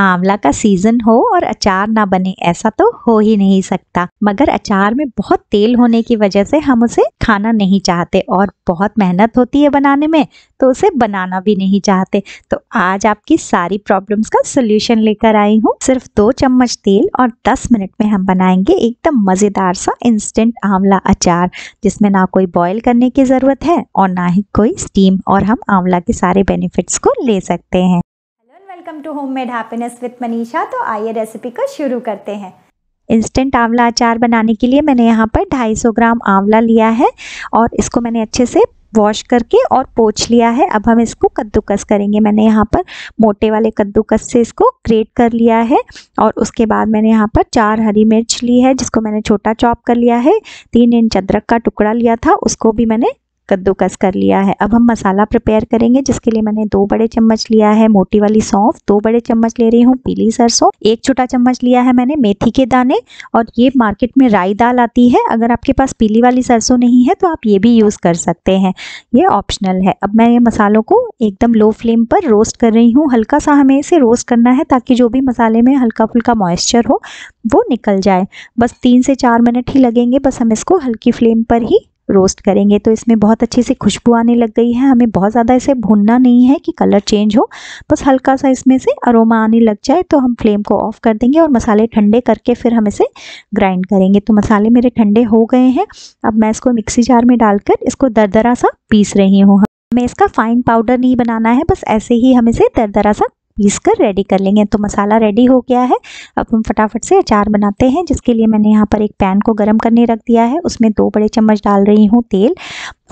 आंवला का सीजन हो और अचार ना बने ऐसा तो हो ही नहीं सकता मगर अचार में बहुत तेल होने की वजह से हम उसे खाना नहीं चाहते और बहुत मेहनत होती है बनाने में तो उसे बनाना भी नहीं चाहते तो आज आपकी सारी प्रॉब्लम्स का सोल्यूशन लेकर आई हूँ सिर्फ दो चम्मच तेल और दस मिनट में हम बनाएंगे एकदम मज़ेदार सा इंस्टेंट आंवला अचार जिसमें ना कोई बॉयल करने की ज़रूरत है और ना ही कोई स्टीम और हम आंवला के सारे बेनिफिट्स को ले सकते हैं to homemade happiness with Manisha तो आइए रेसिपी को शुरू करते हैं इंस्टेंट आंवला अचार बनाने के लिए मैंने यहाँ पर 250 ग्राम आंवला लिया है और इसको मैंने अच्छे से वॉश करके और पोछ लिया है अब हम इसको कद्दूकस करेंगे मैंने यहाँ पर मोटे वाले कद्दूकस से इसको ग्रेट कर लिया है और उसके बाद मैंने यहाँ पर चार हरी मिर्च ली है जिसको मैंने छोटा चॉप कर लिया है तीन इंच अदरक का टुकड़ा लिया था उसको भी मैंने कद्दूकस कर लिया है अब हम मसाला प्रिपेयर करेंगे जिसके लिए मैंने दो बड़े चम्मच लिया है मोटी वाली सौंफ दो बड़े चम्मच ले रही हूँ पीली सरसों एक छोटा चम्मच लिया है मैंने मेथी के दाने और ये मार्केट में राई दाल आती है अगर आपके पास पीली वाली सरसों नहीं है तो आप ये भी यूज़ कर सकते हैं ये ऑप्शनल है अब मैं ये मसालों को एकदम लो फ्लेम पर रोस्ट कर रही हूँ हल्का सा हमें इसे रोस्ट करना है ताकि जो भी मसाले में हल्का फुल्का मॉइस्चर हो वो निकल जाए बस तीन से चार मिनट ही लगेंगे बस हम इसको हल्की फ्लेम पर ही रोस्ट करेंगे तो इसमें बहुत अच्छी सी खुशबू आने लग गई है हमें बहुत ज़्यादा इसे भूनना नहीं है कि कलर चेंज हो बस हल्का सा इसमें से अरोमा आने लग जाए तो हम फ्लेम को ऑफ़ कर देंगे और मसाले ठंडे करके फिर हम इसे ग्राइंड करेंगे तो मसाले मेरे ठंडे हो गए हैं अब मैं इसको मिक्सी जार में डालकर इसको दरदरा सा पीस रही हूँ हमें इसका फाइन पाउडर नहीं बनाना है बस ऐसे ही हम इसे दरदरा सा पीस कर रेडी कर लेंगे तो मसाला रेडी हो गया है अब हम फटाफट से अचार बनाते हैं जिसके लिए मैंने यहाँ पर एक पैन को गर्म करने रख दिया है उसमें दो बड़े चम्मच डाल रही हूँ तेल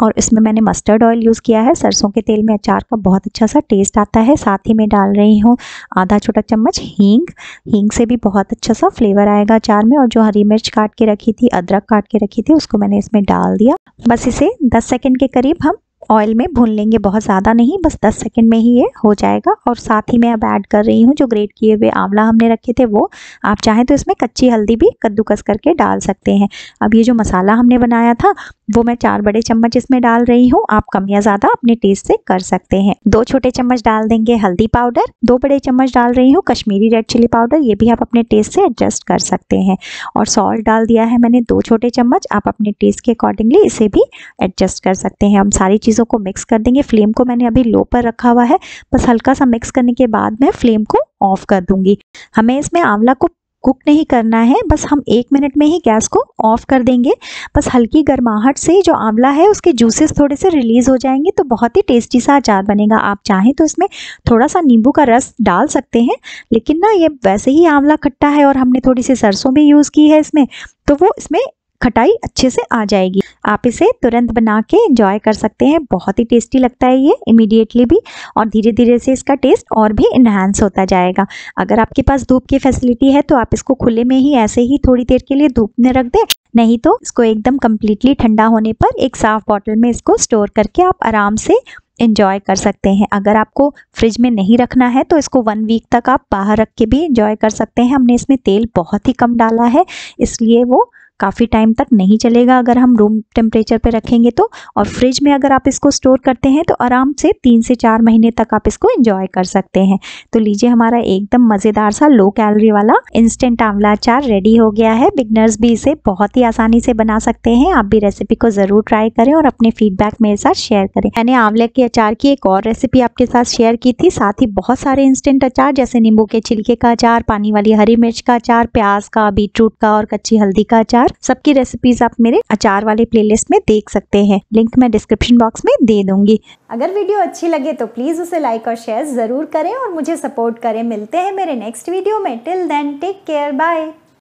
और इसमें मैंने मस्टर्ड ऑयल यूज़ किया है सरसों के तेल में अचार का बहुत अच्छा सा टेस्ट आता है साथ ही मैं डाल रही हूँ आधा छोटा चम्मच हींग हींग से भी बहुत अच्छा सा फ्लेवर आएगा अचार में और जो हरी मिर्च काट के रखी थी अदरक काट के रखी थी उसको मैंने इसमें डाल दिया बस इसे 10 सेकंड के करीब हम ऑयल में भून लेंगे बहुत ज़्यादा नहीं बस 10 सेकंड में ही ये हो जाएगा और साथ ही मैं अब ऐड कर रही हूँ जो ग्रेट किए हुए आंवला हमने रखे थे वो आप चाहें तो इसमें कच्ची हल्दी भी कद्दूकस करके डाल सकते हैं अब ये जो मसाला हमने बनाया था वो मैं चार बड़े चम्मच इसमें डाल रही हूँ आप कम या ज़्यादा अपने टेस्ट से कर सकते हैं दो छोटे चम्मच डाल देंगे हल्दी पाउडर दो बड़े चम्मच डाल रही हूँ कश्मीरी रेड चिली पाउडर ये भी आप अपने टेस्ट से एडजस्ट कर सकते हैं और सॉल्ट डाल दिया है मैंने दो छोटे चम्मच आप अपने टेस्ट के अकॉर्डिंगली इसे भी एडजस्ट कर सकते हैं हम सारी चीज़ चीज़ों को मिक्स कर देंगे फ्लेम को मैंने अभी लो पर रखा हुआ है बस हल्का सा मिक्स करने के बाद मैं फ्लेम को ऑफ कर दूंगी हमें इसमें आंवला को कुक नहीं करना है बस हम एक मिनट में ही गैस को ऑफ कर देंगे बस हल्की गर्माहट से जो आंवला है उसके जूसेस थोड़े से रिलीज़ हो जाएंगे तो बहुत ही टेस्टी सा अचार बनेगा आप चाहें तो इसमें थोड़ा सा नींबू का रस डाल सकते हैं लेकिन ना ये वैसे ही आंवला खट्टा है और हमने थोड़ी सी सरसों भी यूज़ की है इसमें तो वो इसमें खटाई अच्छे से आ जाएगी आप इसे तुरंत बना के इंजॉय कर सकते हैं बहुत ही टेस्टी लगता है ये इमीडिएटली भी और धीरे धीरे से इसका टेस्ट और भी इन्हांस होता जाएगा अगर आपके पास धूप की फैसिलिटी है तो आप इसको खुले में ही ऐसे ही थोड़ी देर के लिए धूप में रख दें नहीं तो इसको एकदम कम्प्लीटली ठंडा होने पर एक साफ बॉटल में इसको स्टोर करके आप आराम से इंजॉय कर सकते हैं अगर आपको फ्रिज में नहीं रखना है तो इसको वन वीक तक आप बाहर रख के भी इंजॉय कर सकते हैं हमने इसमें तेल बहुत ही कम डाला है इसलिए वो काफ़ी टाइम तक नहीं चलेगा अगर हम रूम टेम्परेचर पे रखेंगे तो और फ्रिज में अगर आप इसको स्टोर करते हैं तो आराम से तीन से चार महीने तक आप इसको इंजॉय कर सकते हैं तो लीजिए हमारा एकदम मज़ेदार सा लो कैलोरी वाला इंस्टेंट आंवला अचार रेडी हो गया है बिगनर्स भी इसे बहुत ही आसानी से बना सकते हैं आप भी रेसिपी को ज़रूर ट्राई करें और अपने फीडबैक मेरे साथ शेयर करें मैंने आंवले के अचार की एक और रेसिपी आपके साथ शेयर की थी साथ ही बहुत सारे इंस्टेंट अचार जैसे नींबू के छिलके का अचार पानी वाली हरी मिर्च का अचार प्याज का बीटरूट का और कच्ची हल्दी का अचार अचार सबकी रेसिपीज आप मेरे अचार वाले प्लेलिस्ट में देख सकते हैं लिंक मैं डिस्क्रिप्शन बॉक्स में दे दूंगी अगर वीडियो अच्छी लगे तो प्लीज उसे लाइक और शेयर जरूर करें और मुझे सपोर्ट करें मिलते हैं मेरे नेक्स्ट वीडियो में till then take care bye